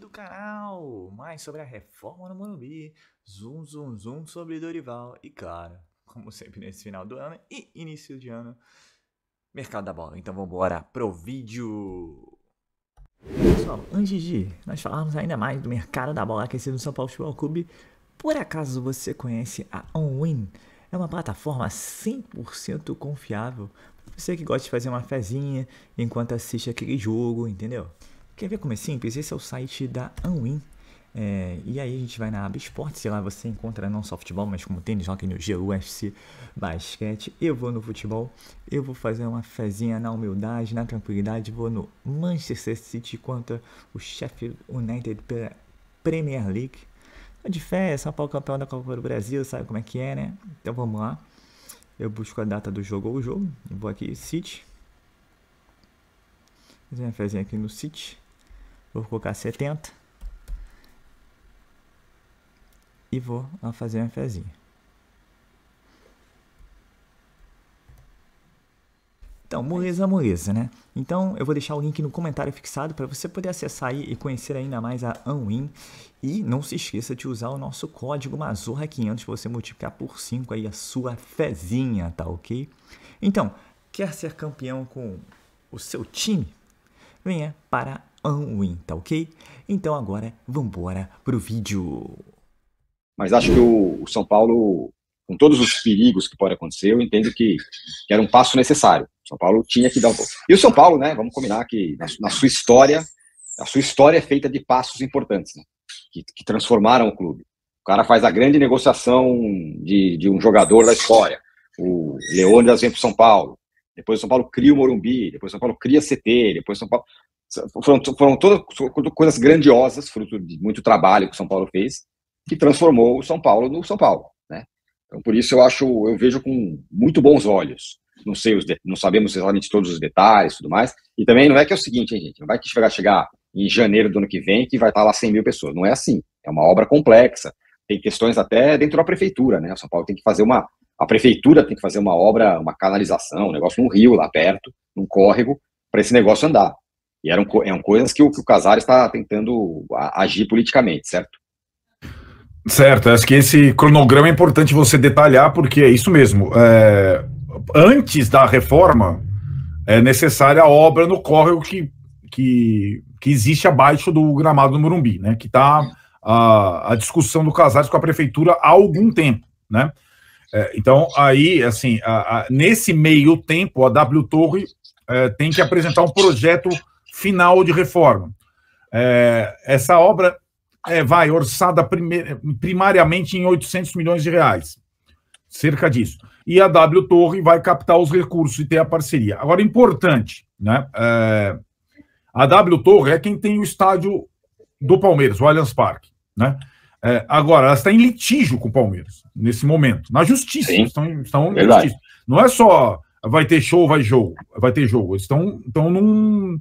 do canal! Mais sobre a reforma no Morumbi, zoom, zoom, zoom sobre Dorival e, claro, como sempre nesse final do ano e início de ano, mercado da bola. Então vamos embora pro vídeo! Pessoal, antes de nós falarmos ainda mais do mercado da bola aquecido no São Paulo Futebol Clube, por acaso você conhece a OnWin? É uma plataforma 100% confiável você que gosta de fazer uma fezinha enquanto assiste aquele jogo, entendeu? Quer ver como é simples? Esse é o site da Anwin. É, e aí a gente vai na aba esportes, sei lá, você encontra não só futebol, mas como tênis, rock, energia, UFC, basquete. Eu vou no futebol, eu vou fazer uma fezinha na humildade, na tranquilidade. Vou no Manchester City contra o Sheffield United pela Premier League. Tô tá de fé, São Paulo campeão da Copa do Brasil, sabe como é que é, né? Então vamos lá. Eu busco a data do jogo ou o jogo. vou aqui, City. Fazer uma fezinha aqui no City. Vou colocar 70. E vou fazer um FEzinho. Então, Moleza, moleza, né? Então, eu vou deixar o link no comentário fixado para você poder acessar aí e conhecer ainda mais a Unwin. E não se esqueça de usar o nosso código MAZORRA500 para você multiplicar por 5 aí a sua fezinha, tá ok? Então, quer ser campeão com o seu time? Venha para Unwin, tá ok? Então agora vambora pro vídeo. Mas acho que o, São Paulo, com todos os perigos que pode acontecer, eu entendo que, que era um passo necessário. O São Paulo tinha que dar um pouco. E o São Paulo, né? Vamos combinar que na, na sua história, a sua história é feita de passos importantes, né? que, que transformaram o clube. O cara faz a grande negociação de, de um jogador da história. O Leônidas vem pro São Paulo. Depois o São Paulo cria o Morumbi. Depois o São Paulo cria CT. Depois o São Paulo. Foram, foram todas coisas grandiosas, fruto de muito trabalho que o São Paulo fez, que transformou o São Paulo no São Paulo. Né? Então, por isso, eu acho, eu vejo com muito bons olhos. Não sei, os não sabemos exatamente todos os detalhes e tudo mais. E também não é que é o seguinte, hein, gente, não vai que chegar, chegar em janeiro do ano que vem que vai estar tá lá 100 mil pessoas. Não é assim. É uma obra complexa. Tem questões até dentro da prefeitura, né? O São Paulo tem que fazer uma. A prefeitura tem que fazer uma obra, uma canalização, um negócio num rio lá perto, num córrego, para esse negócio andar. E eram, eram coisas que o, que o Casares está tentando agir politicamente, certo? Certo, acho que esse cronograma é importante você detalhar, porque é isso mesmo. É, antes da reforma, é necessária a obra no córrego que, que, que existe abaixo do gramado do Morumbi, né? Que está a, a discussão do Casares com a prefeitura há algum tempo, né? É, então, aí, assim, a, a, nesse meio tempo, a W Torre é, tem que apresentar um projeto final de reforma. É, essa obra é, vai orçada prime, primariamente em 800 milhões de reais, cerca disso. E a W Torre vai captar os recursos e ter a parceria. Agora, importante, né? É, a W Torre é quem tem o estádio do Palmeiras, o Allianz Parque, né? É, agora, ela está em litígio com o Palmeiras, nesse momento, na justiça. Sim, estão, estão Não é só vai ter show, vai jogo, vai ter jogo. Estão, estão num,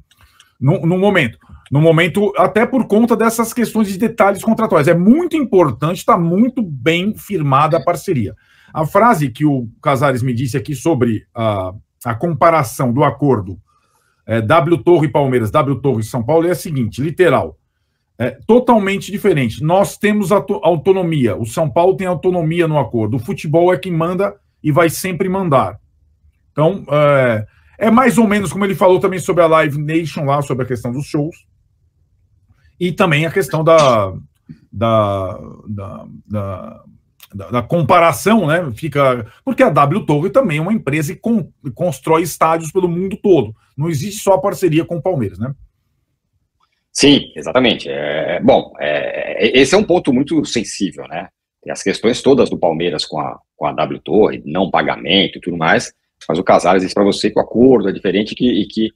no, no momento no momento, até por conta dessas questões de detalhes contratuais. É muito importante, está muito bem firmada a parceria. A frase que o Casares me disse aqui sobre a, a comparação do acordo é, W Torre Palmeiras, W Torre São Paulo é a seguinte, literal. É, totalmente diferente. Nós temos autonomia. O São Paulo tem autonomia no acordo. O futebol é quem manda e vai sempre mandar. Então, é, é mais ou menos como ele falou também sobre a Live Nation lá, sobre a questão dos shows. E também a questão da, da, da, da da, da, comparação, né? Fica. Porque a W Torre também é uma empresa que con, constrói estádios pelo mundo todo. Não existe só parceria com o Palmeiras, né? Sim, exatamente. É, é bom, é, é, esse é um ponto muito sensível, né? Tem as questões todas do Palmeiras com a, com a W Torre, não pagamento e tudo mais. Mas o Casares disse para você que o acordo é diferente que, e que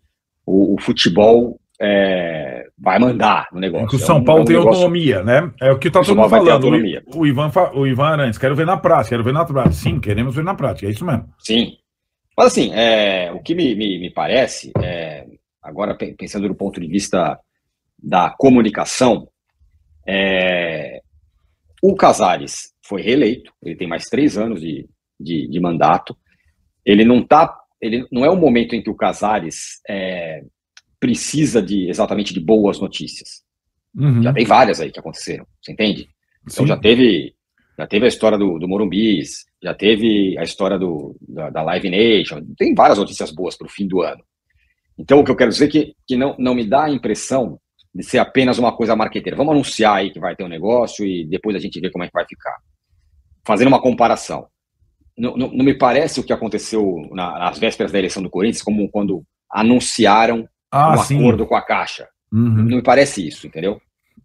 o, o futebol é, vai mandar no é negócio. o é São Paulo é um, é um tem negócio... autonomia, né? É o que está todo mundo falando. O, o, Ivan, o Ivan Arantes, quero ver na prática, quero ver na prática. Sim, queremos ver na prática, é isso mesmo. Sim. Mas assim, é, o que me, me, me parece, é, agora pensando do ponto de vista da comunicação, o Casares foi reeleito, ele tem mais três anos de, de, de mandato. Ele não tá, ele não é o momento em que o Casares é, precisa de exatamente de boas notícias. Uhum. Já tem várias aí que aconteceram, você entende? Então já teve já teve a história do, do Morumbis, já teve a história do, da, da Live Nation, tem várias notícias boas para o fim do ano. Então o que eu quero dizer é que, que não, não me dá a impressão de ser apenas uma coisa marqueteira. Vamos anunciar aí que vai ter um negócio e depois a gente vê como é que vai ficar. Fazendo uma comparação, não, não, me parece o que aconteceu na, nas vésperas da eleição do Corinthians, como quando anunciaram ah, um sim. acordo com a Caixa. Uhum. Não me parece isso, entendeu?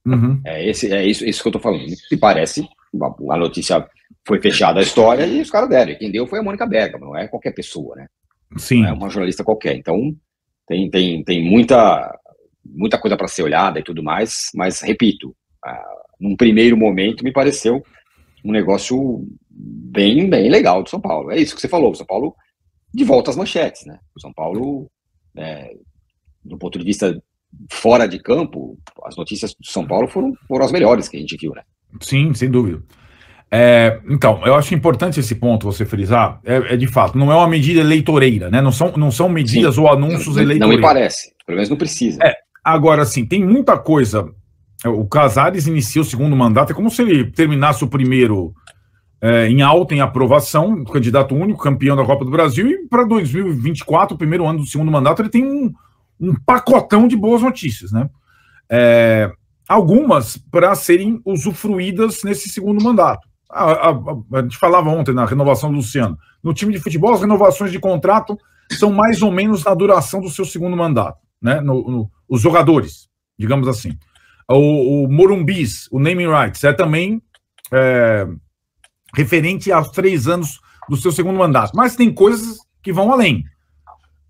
Uhum. É, esse, é isso, isso que eu estou falando. Me parece, a notícia foi fechada a história e os caras deram. Quem deu foi a Mônica Bergamo, não é qualquer pessoa, né? Sim. Não é uma jornalista qualquer. Então, tem, tem, tem muita, muita coisa para ser olhada e tudo mais, mas, repito, uh, num primeiro momento me pareceu um negócio bem, bem legal do São Paulo. É isso que você falou, o São Paulo de volta às manchetes, né? O São Paulo, é, do ponto de vista fora de campo, as notícias do São Paulo foram, foram as melhores que a gente viu, né? Sim, sem dúvida. É, então, eu acho importante esse ponto você frisar. É, é, de fato, não é uma medida eleitoreira, né? Não são, não são medidas sim, ou anúncios eleitoreiros. Não me parece, pelo menos não precisa. É, agora, sim, tem muita coisa é, o Casares inicia o segundo mandato, é como se ele terminasse o primeiro é, em alta, em aprovação, candidato único, campeão da Copa do Brasil, e para 2024, o primeiro ano do segundo mandato, ele tem um, um pacotão de boas notícias, né? É, algumas para serem usufruídas nesse segundo mandato. A, a, a, a, gente falava ontem na renovação do Luciano. No time de futebol, as renovações de contrato são mais ou menos na duração do seu segundo mandato, né? No, no, os jogadores, digamos assim. O, o Morumbis, o naming rights, é também é, referente aos três anos do seu segundo mandato. Mas tem coisas que vão além.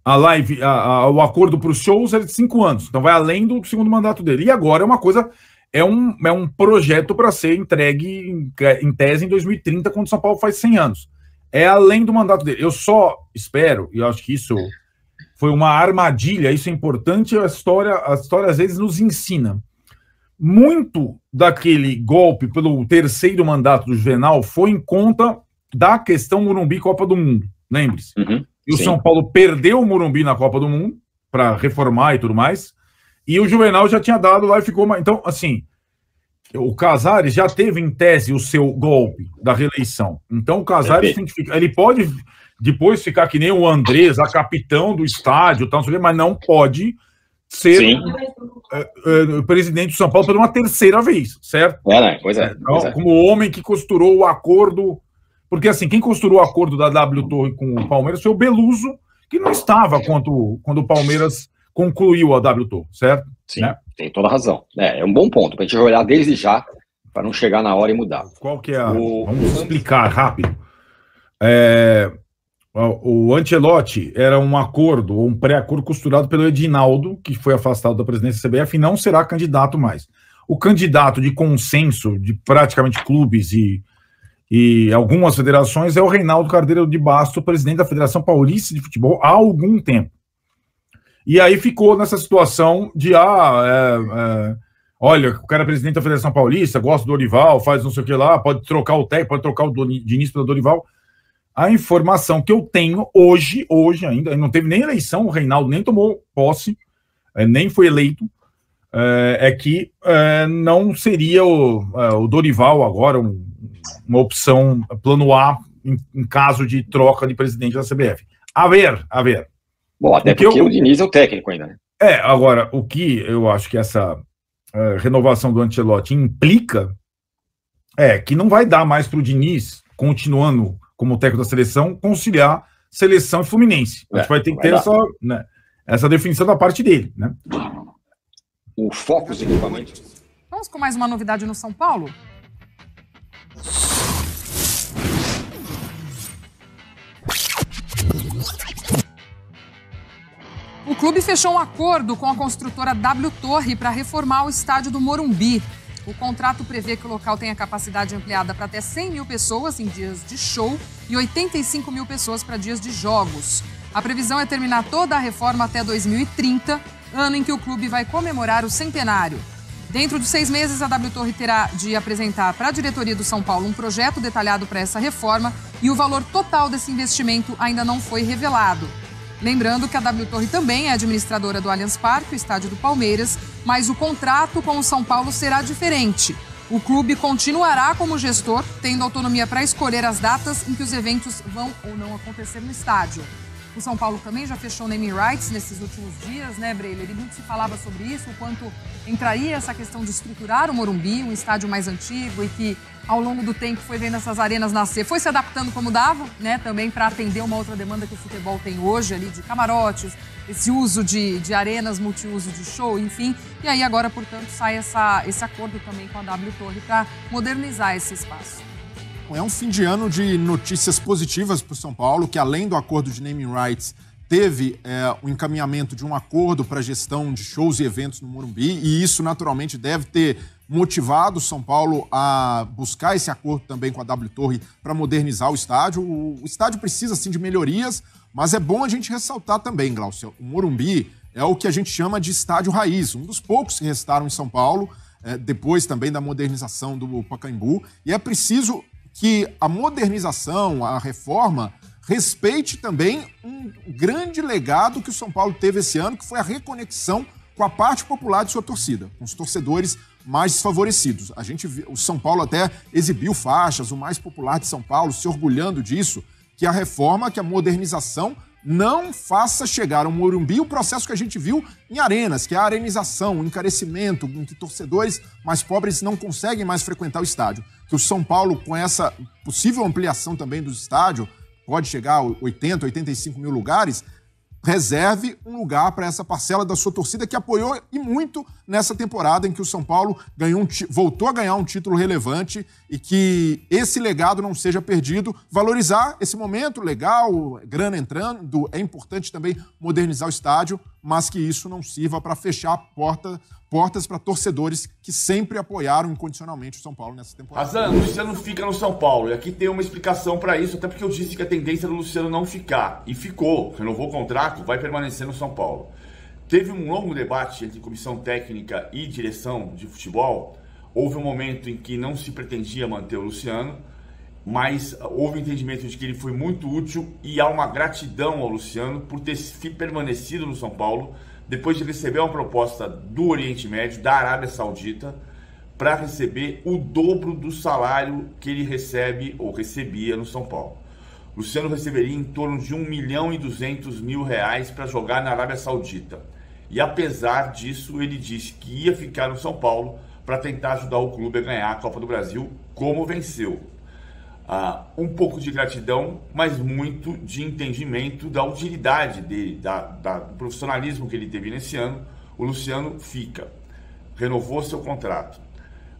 A live, a, a, o acordo para os shows é de cinco anos, então vai além do segundo mandato dele. E agora é uma coisa, é um, é um projeto para ser entregue em, é, em tese em 2030, quando São Paulo faz 100 anos. É além do mandato dele. Eu só espero, e eu acho que isso foi uma armadilha, isso é importante, a história, a história às vezes nos ensina muito daquele golpe pelo terceiro mandato do Juvenal foi em conta da questão Morumbi Copa do Mundo, lembre-se. Uhum, e o sim. São Paulo perdeu o Morumbi na Copa do Mundo para reformar e tudo mais. E o Juvenal já tinha dado lá e ficou. Então, assim, o Casares já teve em tese o seu golpe da reeleição. Então, o Casares tem que ficar. Ele pode depois ficar que nem o Andrés, a capitão do estádio, tal, mas não pode ser uh, uh, presidente do São Paulo por uma terceira vez, certo? É, né? pois é, é, então, pois é. Como homem que costurou o acordo. Porque assim, quem costurou o acordo da W Torre com o Palmeiras foi o Beluso, que não estava quando, quando o Palmeiras concluiu a W Torre, certo? Sim, né? tem toda razão. É, é um bom ponto para a gente olhar desde já, para não chegar na hora e mudar. Qual que é a... o... Vamos explicar rápido. É, o Antelote era um acordo, um pré-acordo costurado pelo Edinaldo, que foi afastado da presidência da CBF e não será candidato mais. O candidato de consenso de praticamente clubes e, e algumas federações é o Reinaldo Cardeiro de Basto, presidente da Federação Paulista de Futebol há algum tempo. E aí ficou nessa situação de, ah, é, é, olha, o cara é presidente da Federação Paulista, gosta do Dorival, faz não sei o que lá, pode trocar o técnico, pode trocar o Diniz pela Dorival a informação que eu tenho hoje, hoje ainda, não teve nem eleição, o Reinaldo nem tomou posse, é, nem foi eleito, é, é que é, não seria o, é, o Dorival agora um, uma opção plano A em, em, caso de troca de presidente da CBF. A ver, a ver. Bom, até porque, porque eu, o Diniz é o técnico ainda, né? É, agora, o que eu acho que essa é, renovação do Ancelotti implica é que não vai dar mais para o Diniz, continuando como técnico da seleção, conciliar seleção e Fluminense. a gente é, vai ter que ter essa, né, essa definição da parte dele. Né? O foco dos equipamentos. Vamos com mais uma novidade no São Paulo? O clube fechou um acordo com a construtora W Torre para reformar o estádio do Morumbi. O contrato prevê que o local tenha capacidade ampliada para até 100 mil pessoas em dias de show e 85 mil pessoas para dias de jogos. A previsão é terminar toda a reforma até 2030, ano em que o clube vai comemorar o centenário. Dentro de seis meses, a W Torre terá de apresentar para a diretoria do São Paulo um projeto detalhado para essa reforma e o valor total desse investimento ainda não foi revelado. Lembrando que a W Torre também é administradora do Allianz Parque, o estádio do Palmeiras, mas o contrato com o São Paulo será diferente. O clube continuará como gestor, tendo autonomia para escolher as datas em que os eventos vão ou não acontecer no estádio. O São Paulo também já fechou naming rights nesses últimos dias, né, Breiler? E muito se falava sobre isso, o quanto entraria essa questão de estruturar o Morumbi, um estádio mais antigo e que ao longo do tempo foi vendo essas arenas nascer, foi se adaptando como dava, né, também para atender uma outra demanda que o futebol tem hoje ali de camarotes, esse uso de, de arenas, multiuso de show, enfim. E aí agora, portanto, sai essa, esse acordo também com a W Torre para modernizar esse espaço. É um fim de ano de notícias positivas para o São Paulo, que além do acordo de naming rights, teve é, o encaminhamento de um acordo para gestão de shows e eventos no Morumbi, e isso naturalmente deve ter motivado o São Paulo a buscar esse acordo também com a W Torre para modernizar o estádio. O, o estádio precisa, sim, de melhorias, mas é bom a gente ressaltar também, Glaucio, o Morumbi é o que a gente chama de estádio raiz, um dos poucos que restaram em São Paulo, é, depois também da modernização do Pacaembu, e é preciso que a modernização, a reforma, respeite também um grande legado que o São Paulo teve esse ano, que foi a reconexão com a parte popular de sua torcida, com os torcedores mais desfavorecidos. A gente, o São Paulo até exibiu faixas, o mais popular de São Paulo, se orgulhando disso, que é a reforma, que é a modernização não faça chegar ao Morumbi o processo que a gente viu em arenas, que é a arenização, o encarecimento, em que torcedores mais pobres não conseguem mais frequentar o estádio. Que o São Paulo, com essa possível ampliação também do estádio, pode chegar a 80, 85 mil lugares, reserve um lugar para essa parcela da sua torcida que apoiou e muito nessa temporada em que o São Paulo ganhou um voltou a ganhar um título relevante e que esse legado não seja perdido. Valorizar esse momento legal, grana entrando, é importante também modernizar o estádio, mas que isso não sirva para fechar a porta portas para torcedores que sempre apoiaram incondicionalmente o São Paulo nessa temporada. Razan, o Luciano fica no São Paulo. E aqui tem uma explicação para isso, até porque eu disse que a tendência do Luciano não ficar. E ficou. Renovou o contrato, vai permanecer no São Paulo. Teve um longo debate entre comissão técnica e direção de futebol. Houve um momento em que não se pretendia manter o Luciano, mas houve entendimento de que ele foi muito útil e há uma gratidão ao Luciano por ter permanecido no São Paulo depois de receber uma proposta do Oriente Médio, da Arábia Saudita, para receber o dobro do salário que ele recebe ou recebia no São Paulo. Luciano receberia em torno de 1 milhão e 200 mil reais para jogar na Arábia Saudita. E apesar disso, ele disse que ia ficar no São Paulo para tentar ajudar o clube a ganhar a Copa do Brasil, como venceu ah, um pouco de gratidão, mas muito de entendimento da utilidade dele, da, da, do profissionalismo que ele teve nesse ano. O Luciano fica, renovou seu contrato.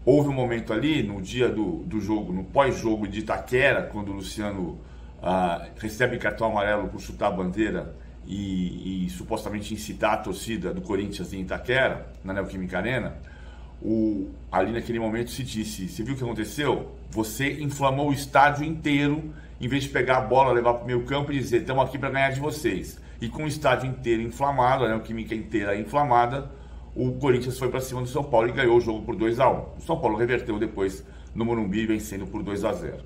Houve um momento ali, no dia do, do jogo, no pós-jogo de Itaquera, quando o Luciano ah, recebe cartão amarelo por chutar a bandeira e, e supostamente incitar a torcida do Corinthians em Itaquera, na Neoquímica Arena o, ali naquele momento se disse: Você viu o que aconteceu? Você inflamou o estádio inteiro, em vez de pegar a bola, levar para o meio campo e dizer: Estamos aqui para ganhar de vocês. E com o estádio inteiro inflamado, a né, química inteira inflamada, o Corinthians foi para cima do São Paulo e ganhou o jogo por 2 a 1 O São Paulo reverteu depois no Morumbi, vencendo por 2 a 0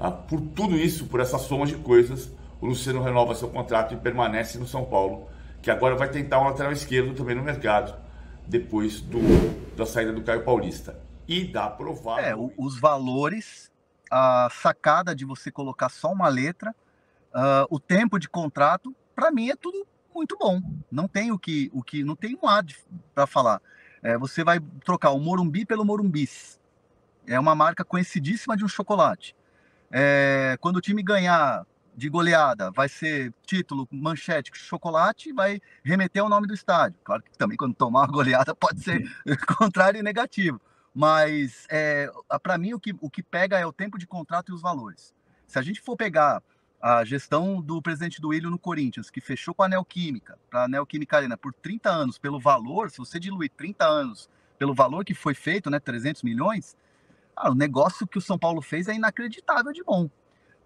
ah, Por tudo isso, por essa soma de coisas, o Luciano renova seu contrato e permanece no São Paulo, que agora vai tentar um lateral esquerdo também no mercado depois do, da saída do Caio Paulista. E dá provável. É, os valores, a sacada de você colocar só uma letra, uh, o tempo de contrato, para mim é tudo muito bom. Não tem o que, o que não tem um ad para falar. É, você vai trocar o Morumbi pelo Morumbis. É uma marca conhecidíssima de um chocolate. É, quando o time ganhar de goleada vai ser título, manchete, chocolate, vai remeter ao nome do estádio. Claro que também quando tomar uma goleada pode ser contrário e negativo. Mas é, para mim o que, o que pega é o tempo de contrato e os valores. Se a gente for pegar a gestão do presidente do Ilho no Corinthians, que fechou com a Neoquímica, para a Neoquímica Arena, por 30 anos, pelo valor, se você diluir 30 anos pelo valor que foi feito, né, 300 milhões, ah, o negócio que o São Paulo fez é inacreditável de bom.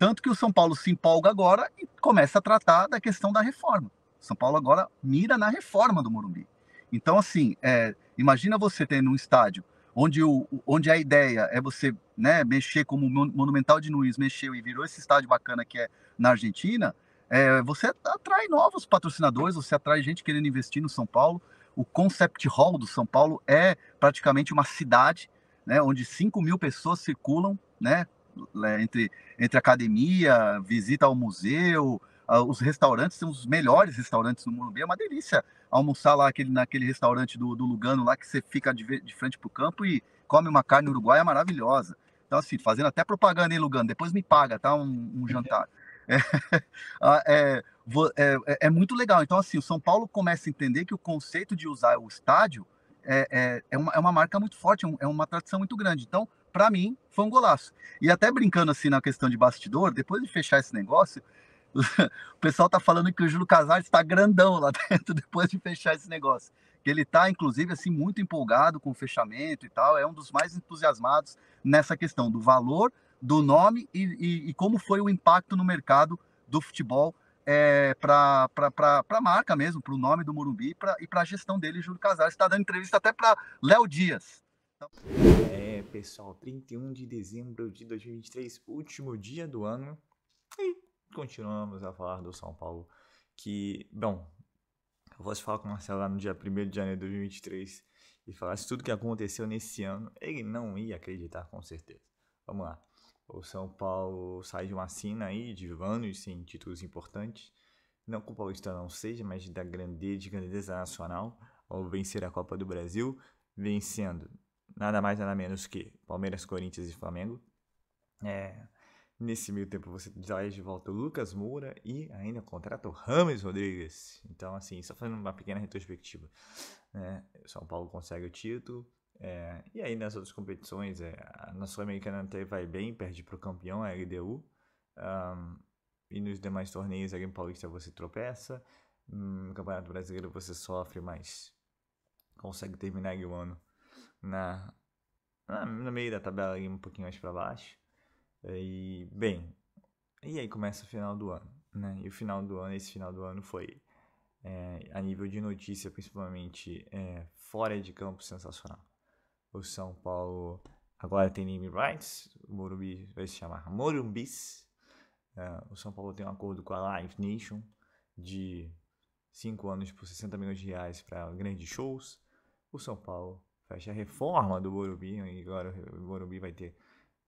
Tanto que o São Paulo se empolga agora e começa a tratar da questão da reforma. São Paulo agora mira na reforma do Morumbi. Então, assim, é, imagina você ter um estádio onde, o, onde a ideia é você né, mexer como o Monumental de Nunes mexeu e virou esse estádio bacana que é na Argentina, é, você atrai novos patrocinadores, você atrai gente querendo investir no São Paulo. O Concept Hall do São Paulo é praticamente uma cidade né, onde 5 mil pessoas circulam né, né, entre, entre academia, visita ao museu, os restaurantes são os melhores restaurantes no Morumbi, é uma delícia almoçar lá aquele, naquele restaurante do, do Lugano lá que você fica de, de frente para o campo e come uma carne uruguaia maravilhosa. Então, assim, fazendo até propaganda em Lugano, depois me paga, tá? Um, um jantar. É, ah, é, é, é, é, muito legal. Então, assim, o São Paulo começa a entender que o conceito de usar o estádio é, é, é uma, é uma marca muito forte, é, é uma tradição muito grande. Então, para mim, foi um golaço. E até brincando assim na questão de bastidor, depois de fechar esse negócio, o pessoal tá falando que o Júlio Casares está grandão lá dentro depois de fechar esse negócio. Que ele tá, inclusive, assim, muito empolgado com o fechamento e tal. É um dos mais entusiasmados nessa questão do valor, do nome e, e, e como foi o impacto no mercado do futebol é, para a marca mesmo, para o nome do Morumbi pra, e para a gestão dele, Júlio Casares. Está dando entrevista até para Léo Dias, então, é, pessoal, 31 de dezembro de 2023, último dia do ano. E continuamos a falar do São Paulo, que, bom, eu fosse falar com o Marcelo lá no dia 1 de janeiro de 2023 e falasse tudo o que aconteceu nesse ano, ele não ia acreditar com certeza. Vamos lá. O São Paulo sai de uma cena aí de anos sem títulos importantes. Não que o Paulista não seja, mas da grandeza, de grandeza nacional ao vencer a Copa do Brasil, vencendo nada mais nada menos que Palmeiras, Corinthians e Flamengo. É, nesse meio tempo você traz é de volta o Lucas Moura e ainda contrata o Rames Rodrigues. Então, assim, só fazendo uma pequena retrospectiva. Né? São Paulo consegue o título. É, e aí nas outras competições, é, na Sul-Americana até vai bem, perde para o campeão, a LDU. Um, e nos demais torneios, aqui em Paulista você tropeça. Hum, no Campeonato Brasileiro você sofre, mas consegue terminar o ano na, na, no meio da tabela ali um pouquinho mais para baixo. E bem, e aí começa o final do ano, né? E o final do ano, esse final do ano foi é, a nível de notícia, principalmente é, fora de campo, sensacional. O São Paulo agora tem name rights, o Morumbi vai se chamar Morumbis. É, o São Paulo tem um acordo com a Live Nation de 5 anos por 60 milhões de reais para grandes shows. O São Paulo fecha a reforma do Morumbi, e agora o Morumbi vai ter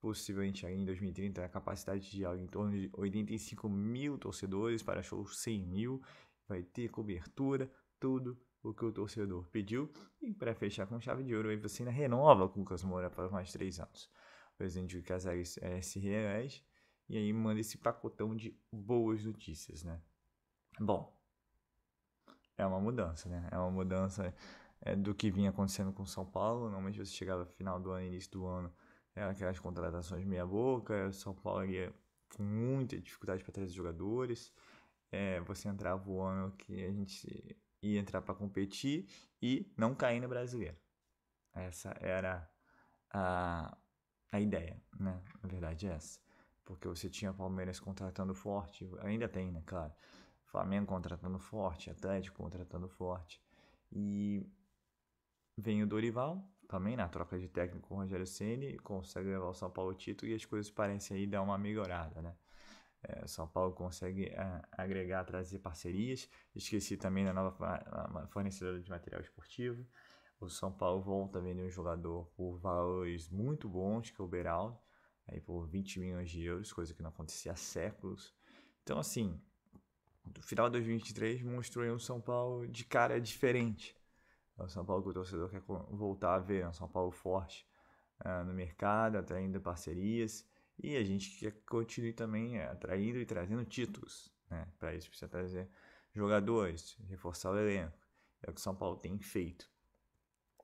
possivelmente aí em 2030 a capacidade de algo em torno de 85 mil torcedores para shows 100 mil, vai ter cobertura, tudo o que o torcedor pediu. E para fechar com chave de ouro, aí você ainda renova com o Lucas Moura para mais três anos. O presidente Casares é, se reelege e aí manda esse pacotão de boas notícias, né? Bom, é uma mudança, né? É uma mudança é, do que vinha acontecendo com São Paulo. Normalmente você chegava final do ano, início do ano, era aquelas contratações meia boca, São Paulo ia com muita dificuldade para trazer jogadores. É, você entrava o ano que a gente ia entrar para competir e não cair no brasileiro. Essa era a, a ideia, né? Na verdade, é essa. Porque você tinha Palmeiras contratando forte, ainda tem, né? Claro. Flamengo contratando forte, Atlético contratando forte. E Vem o Dorival, também na né, troca de técnico com o Rogério Ceni consegue levar o São Paulo ao título e as coisas parecem aí dar uma melhorada, né? É, São Paulo consegue é, agregar, trazer parcerias. Esqueci também da nova fornecedora de material esportivo. O São Paulo volta a vender um jogador por valores muito bons, que é o Beraldo, aí por 20 milhões de euros, coisa que não acontecia há séculos. Então, assim, no final de 2023 mostrou aí um São Paulo de cara diferente é o São Paulo que o torcedor quer voltar a ver, é né? um São Paulo forte é, no mercado, atraindo parcerias. E a gente quer que continue também é, atraindo e trazendo títulos. Né? Para isso precisa trazer jogadores, reforçar o elenco. É o que o São Paulo tem feito.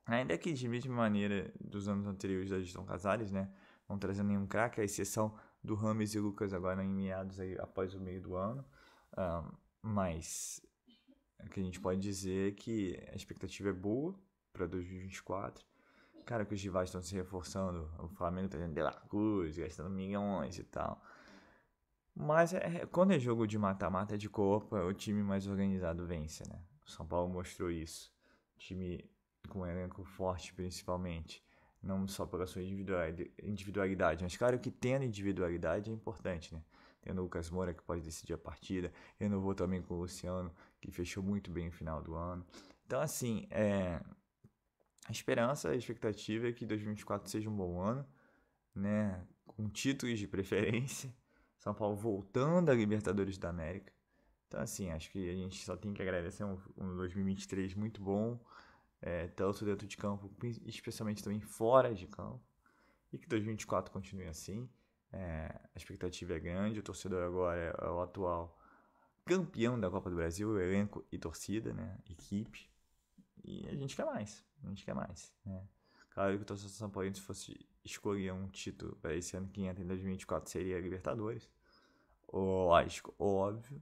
Ainda que de mesma maneira dos anos anteriores da gestão Casares, né? não trazendo nenhum craque, à exceção do Rames e Lucas agora em meados aí, após o meio do ano. Um, mas que a gente pode dizer que a expectativa é boa para 2024. Cara, que os rivais estão se reforçando, o Flamengo está tendo De La Cruz, gastando milhões e tal. Mas é, é, quando é jogo de mata-mata de Copa, o time mais organizado vence, né? O São Paulo mostrou isso. O time com um elenco forte, principalmente. Não só pela sua individualidade, mas claro que tendo individualidade é importante, né? Tendo o Lucas Moura que pode decidir a partida, renovou também com o Luciano, que fechou muito bem o final do ano. Então, assim, é, a esperança, a expectativa é que 2024 seja um bom ano, né? Com títulos de preferência. São Paulo voltando à Libertadores da América. Então, assim, acho que a gente só tem que agradecer um, um 2023 muito bom, é, tanto dentro de campo, especialmente também fora de campo. E que 2024 continue assim. É, a expectativa é grande, o torcedor agora é, é o atual campeão da Copa do Brasil, elenco e torcida, né? Equipe. E a gente quer mais. A gente quer mais, né? Claro que o torcedor São Paulo, se fosse escolher um título para esse ano que entra em 2024, seria a Libertadores. lógico, óbvio.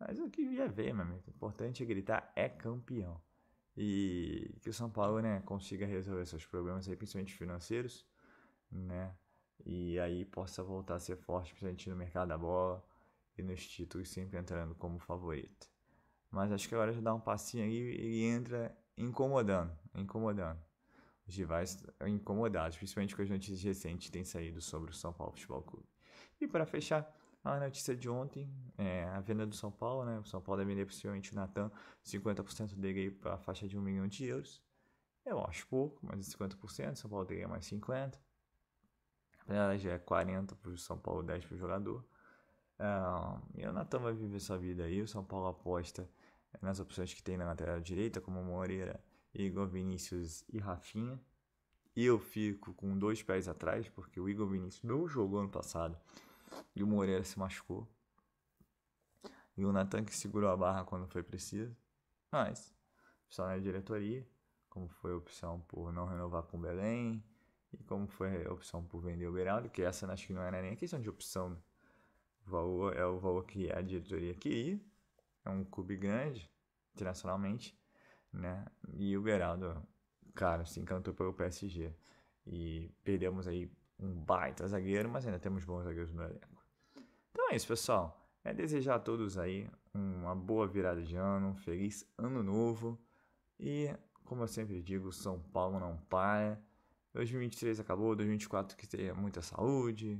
Mas o que ia ver, meu amigo. O importante é gritar é campeão. E que o São Paulo, né, consiga resolver seus problemas aí, principalmente financeiros, né? E aí possa voltar a ser forte, principalmente no mercado da bola e nos títulos sempre entrando como favorito. Mas acho que agora já dá um passinho aí e entra incomodando, incomodando. Os rivais incomodados, principalmente com as notícias recentes que têm saído sobre o São Paulo Futebol Clube. E para fechar, a notícia de ontem, é, a venda do São Paulo, né? O São Paulo deve vender possivelmente o Natan, 50% dele aí para a faixa de 1 milhão de euros. Eu acho pouco, mas 50%, São Paulo teria mais 50%. A já é 40% para o São Paulo, 10% para o jogador. Um, e o Natan vai viver sua vida aí. O São Paulo aposta nas opções que tem na lateral direita, como Moreira, Igor Vinícius e Rafinha. Eu fico com dois pés atrás, porque o Igor Vinícius não jogou ano passado e o Moreira se machucou. E o Natan que segurou a barra quando foi preciso. Mas, opção na diretoria, como foi a opção por não renovar com o Belém, e como foi a opção por vender o Beraldo, que essa acho que não era nem questão de opção, né? O valor é o valor que a diretoria queria. É um clube grande, internacionalmente, né? E o Beraldo, cara, se encantou pelo PSG. E perdemos aí um baita zagueiro, mas ainda temos bons zagueiros no elenco. Então é isso, pessoal. É desejar a todos aí uma boa virada de ano, um feliz ano novo. E, como eu sempre digo, São Paulo não para. 2023 acabou, 2024 que tenha muita saúde,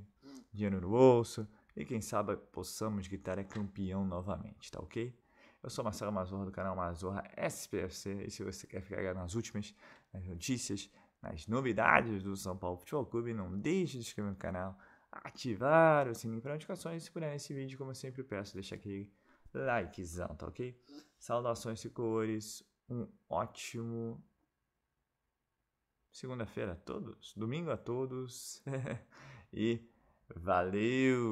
dinheiro no bolso, e quem sabe possamos gritar é campeão novamente, tá ok? Eu sou Marcelo Mazorra do canal Mazorra SPFC e se você quer ficar nas últimas, nas notícias, nas novidades do São Paulo Futebol Clube, não deixe de se inscrever no canal, ativar o sininho para notificações e se puder nesse vídeo, como eu sempre peço, deixa aquele likezão, tá ok? Saudações e cores, um ótimo segunda-feira a todos, domingo a todos e Valeu!